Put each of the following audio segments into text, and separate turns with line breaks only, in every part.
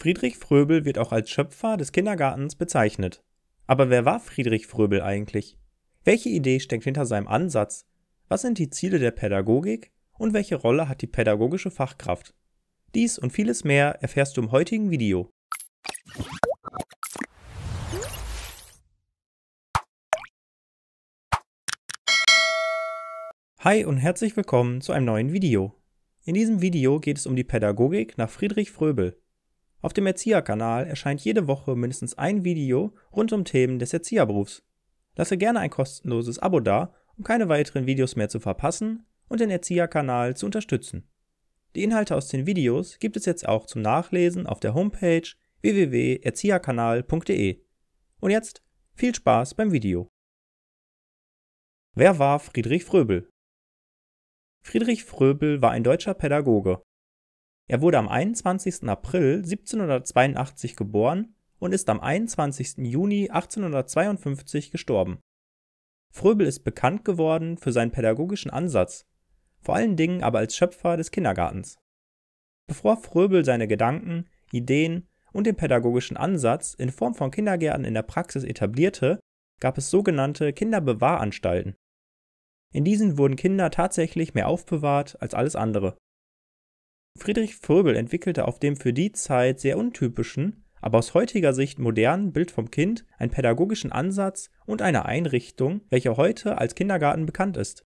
Friedrich Fröbel wird auch als Schöpfer des Kindergartens bezeichnet. Aber wer war Friedrich Fröbel eigentlich? Welche Idee steckt hinter seinem Ansatz? Was sind die Ziele der Pädagogik? Und welche Rolle hat die pädagogische Fachkraft? Dies und vieles mehr erfährst du im heutigen Video. Hi und herzlich willkommen zu einem neuen Video. In diesem Video geht es um die Pädagogik nach Friedrich Fröbel. Auf dem Erzieherkanal erscheint jede Woche mindestens ein Video rund um Themen des Erzieherberufs. Lasse gerne ein kostenloses Abo da, um keine weiteren Videos mehr zu verpassen und den Erzieherkanal zu unterstützen. Die Inhalte aus den Videos gibt es jetzt auch zum Nachlesen auf der Homepage www.erzieherkanal.de. Und jetzt viel Spaß beim Video. Wer war Friedrich Fröbel? Friedrich Fröbel war ein deutscher Pädagoge, er wurde am 21. April 1782 geboren und ist am 21. Juni 1852 gestorben. Fröbel ist bekannt geworden für seinen pädagogischen Ansatz, vor allen Dingen aber als Schöpfer des Kindergartens. Bevor Fröbel seine Gedanken, Ideen und den pädagogischen Ansatz in Form von Kindergärten in der Praxis etablierte, gab es sogenannte Kinderbewahranstalten. In diesen wurden Kinder tatsächlich mehr aufbewahrt als alles andere Friedrich Fröbel entwickelte auf dem für die Zeit sehr untypischen, aber aus heutiger Sicht modernen Bild vom Kind einen pädagogischen Ansatz und eine Einrichtung, welche heute als Kindergarten bekannt ist.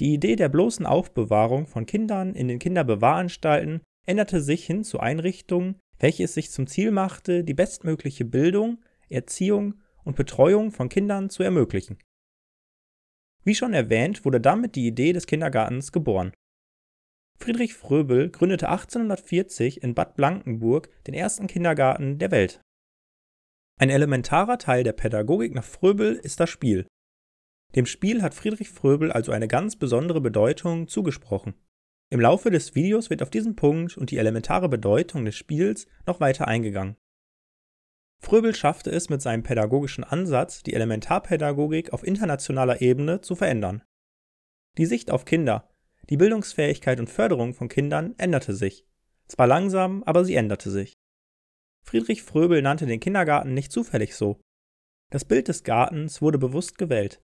Die Idee der bloßen Aufbewahrung von Kindern in den Kinderbewahranstalten änderte sich hin zu Einrichtungen, welche es sich zum Ziel machte, die bestmögliche Bildung, Erziehung und Betreuung von Kindern zu ermöglichen. Wie schon erwähnt, wurde damit die Idee des Kindergartens geboren Friedrich Fröbel gründete 1840 in Bad Blankenburg den ersten Kindergarten der Welt. Ein elementarer Teil der Pädagogik nach Fröbel ist das Spiel. Dem Spiel hat Friedrich Fröbel also eine ganz besondere Bedeutung zugesprochen. Im Laufe des Videos wird auf diesen Punkt und die elementare Bedeutung des Spiels noch weiter eingegangen. Fröbel schaffte es mit seinem pädagogischen Ansatz, die Elementarpädagogik auf internationaler Ebene zu verändern. Die Sicht auf Kinder, die Bildungsfähigkeit und Förderung von Kindern änderte sich. Zwar langsam, aber sie änderte sich. Friedrich Fröbel nannte den Kindergarten nicht zufällig so. Das Bild des Gartens wurde bewusst gewählt.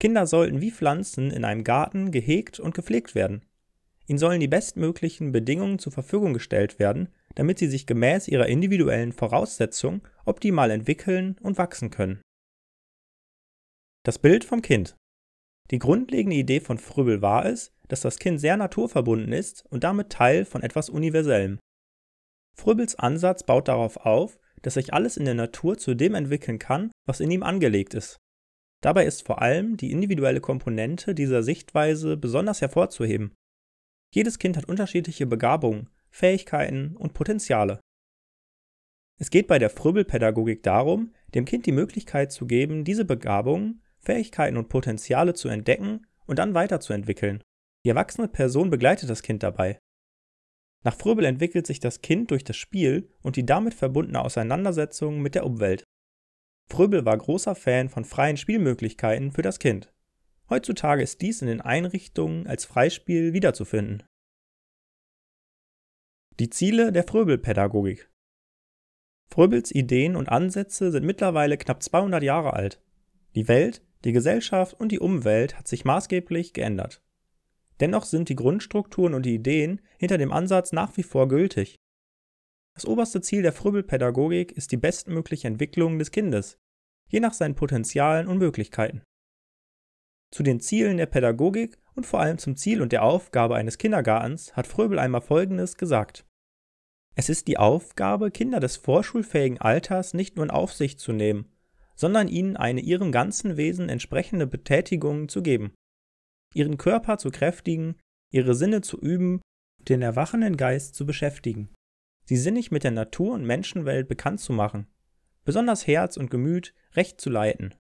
Kinder sollten wie Pflanzen in einem Garten gehegt und gepflegt werden. Ihnen sollen die bestmöglichen Bedingungen zur Verfügung gestellt werden, damit sie sich gemäß ihrer individuellen Voraussetzung optimal entwickeln und wachsen können. Das Bild vom Kind die grundlegende Idee von Fröbel war es, dass das Kind sehr naturverbunden ist und damit Teil von etwas Universellem. Fröbels Ansatz baut darauf auf, dass sich alles in der Natur zu dem entwickeln kann, was in ihm angelegt ist. Dabei ist vor allem die individuelle Komponente dieser Sichtweise besonders hervorzuheben. Jedes Kind hat unterschiedliche Begabungen, Fähigkeiten und Potenziale. Es geht bei der Fröbelpädagogik darum, dem Kind die Möglichkeit zu geben, diese Begabungen Fähigkeiten und Potenziale zu entdecken und dann weiterzuentwickeln. Die erwachsene Person begleitet das Kind dabei. Nach Fröbel entwickelt sich das Kind durch das Spiel und die damit verbundene Auseinandersetzung mit der Umwelt. Fröbel war großer Fan von freien Spielmöglichkeiten für das Kind. Heutzutage ist dies in den Einrichtungen als Freispiel wiederzufinden. Die Ziele der Fröbel-Pädagogik Fröbels Ideen und Ansätze sind mittlerweile knapp 200 Jahre alt. Die Welt die Gesellschaft und die Umwelt hat sich maßgeblich geändert. Dennoch sind die Grundstrukturen und die Ideen hinter dem Ansatz nach wie vor gültig. Das oberste Ziel der Fröbelpädagogik ist die bestmögliche Entwicklung des Kindes, je nach seinen Potenzialen und Möglichkeiten. Zu den Zielen der Pädagogik und vor allem zum Ziel und der Aufgabe eines Kindergartens hat Fröbel einmal Folgendes gesagt. Es ist die Aufgabe, Kinder des vorschulfähigen Alters nicht nur in Aufsicht zu nehmen, sondern ihnen eine ihrem ganzen Wesen entsprechende Betätigung zu geben, ihren Körper zu kräftigen, ihre Sinne zu üben und den erwachenden Geist zu beschäftigen, sie sinnig mit der Natur und Menschenwelt bekannt zu machen, besonders Herz und Gemüt recht zu leiten.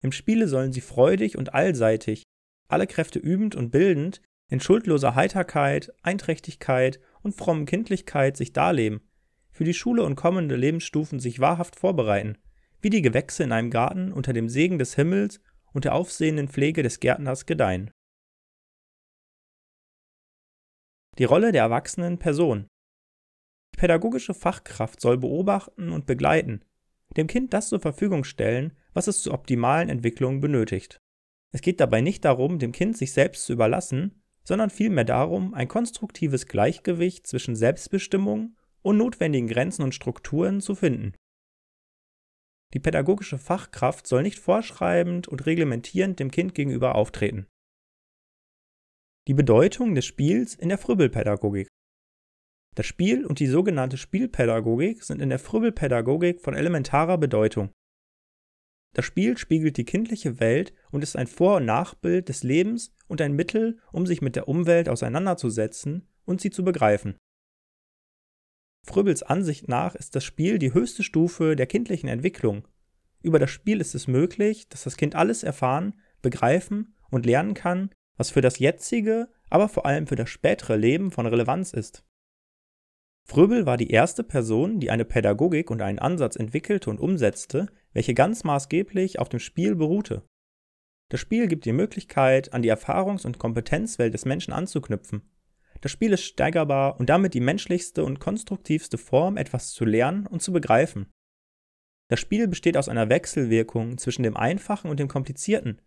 Im Spiele sollen sie freudig und allseitig, alle Kräfte übend und bildend, in schuldloser Heiterkeit, Einträchtigkeit und frommen Kindlichkeit sich darleben, für die Schule und kommende Lebensstufen sich wahrhaft vorbereiten, wie die Gewächse in einem Garten unter dem Segen des Himmels und der aufsehenden Pflege des Gärtners gedeihen. Die Rolle der erwachsenen Person. Die pädagogische Fachkraft soll beobachten und begleiten, dem Kind das zur Verfügung stellen, was es zur optimalen Entwicklung benötigt. Es geht dabei nicht darum, dem Kind sich selbst zu überlassen, sondern vielmehr darum, ein konstruktives Gleichgewicht zwischen Selbstbestimmung und notwendigen Grenzen und Strukturen zu finden. Die pädagogische Fachkraft soll nicht vorschreibend und reglementierend dem Kind gegenüber auftreten. Die Bedeutung des Spiels in der Fröbelpädagogik. Das Spiel und die sogenannte Spielpädagogik sind in der Fröbelpädagogik von elementarer Bedeutung. Das Spiel spiegelt die kindliche Welt und ist ein Vor- und Nachbild des Lebens und ein Mittel, um sich mit der Umwelt auseinanderzusetzen und sie zu begreifen. Fröbels Ansicht nach ist das Spiel die höchste Stufe der kindlichen Entwicklung. Über das Spiel ist es möglich, dass das Kind alles erfahren, begreifen und lernen kann, was für das jetzige, aber vor allem für das spätere Leben von Relevanz ist. Fröbel war die erste Person, die eine Pädagogik und einen Ansatz entwickelte und umsetzte, welche ganz maßgeblich auf dem Spiel beruhte. Das Spiel gibt die Möglichkeit, an die Erfahrungs- und Kompetenzwelt des Menschen anzuknüpfen. Das Spiel ist steigerbar und damit die menschlichste und konstruktivste Form, etwas zu lernen und zu begreifen. Das Spiel besteht aus einer Wechselwirkung zwischen dem Einfachen und dem Komplizierten,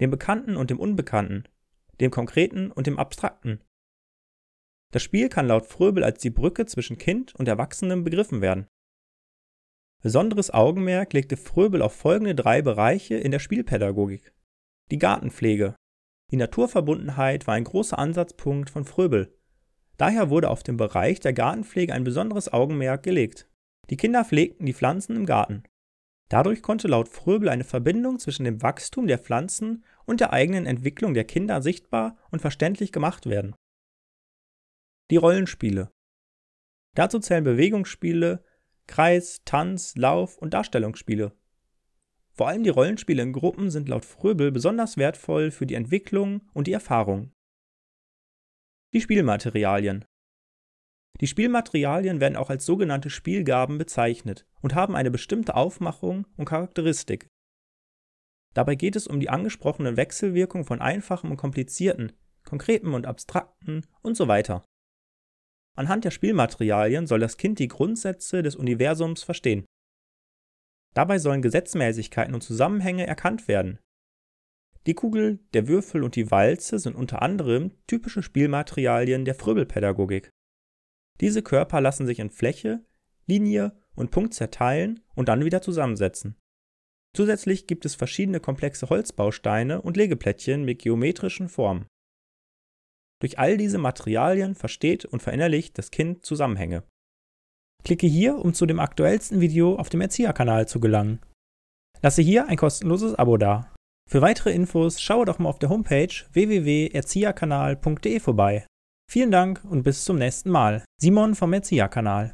dem Bekannten und dem Unbekannten, dem Konkreten und dem Abstrakten. Das Spiel kann laut Fröbel als die Brücke zwischen Kind und Erwachsenem begriffen werden. Besonderes Augenmerk legte Fröbel auf folgende drei Bereiche in der Spielpädagogik. Die Gartenpflege, die Naturverbundenheit war ein großer Ansatzpunkt von Fröbel. Daher wurde auf den Bereich der Gartenpflege ein besonderes Augenmerk gelegt. Die Kinder pflegten die Pflanzen im Garten. Dadurch konnte laut Fröbel eine Verbindung zwischen dem Wachstum der Pflanzen und der eigenen Entwicklung der Kinder sichtbar und verständlich gemacht werden. Die Rollenspiele. Dazu zählen Bewegungsspiele, Kreis, Tanz, Lauf und Darstellungsspiele. Vor allem die Rollenspiele in Gruppen sind laut Fröbel besonders wertvoll für die Entwicklung und die Erfahrung. Die Spielmaterialien Die Spielmaterialien werden auch als sogenannte Spielgaben bezeichnet und haben eine bestimmte Aufmachung und Charakteristik. Dabei geht es um die angesprochene Wechselwirkung von einfachem und komplizierten, konkretem und abstrakten und so weiter. Anhand der Spielmaterialien soll das Kind die Grundsätze des Universums verstehen. Dabei sollen Gesetzmäßigkeiten und Zusammenhänge erkannt werden. Die Kugel, der Würfel und die Walze sind unter anderem typische Spielmaterialien der Fröbelpädagogik. Diese Körper lassen sich in Fläche, Linie und Punkt zerteilen und dann wieder zusammensetzen. Zusätzlich gibt es verschiedene komplexe Holzbausteine und Legeplättchen mit geometrischen Formen. Durch all diese Materialien versteht und verinnerlicht das Kind Zusammenhänge. Klicke hier, um zu dem aktuellsten Video auf dem Erzieherkanal zu gelangen. Lasse hier ein kostenloses Abo da. Für weitere Infos schaue doch mal auf der Homepage www.erzieherkanal.de vorbei. Vielen Dank und bis zum nächsten Mal. Simon vom Erzieherkanal.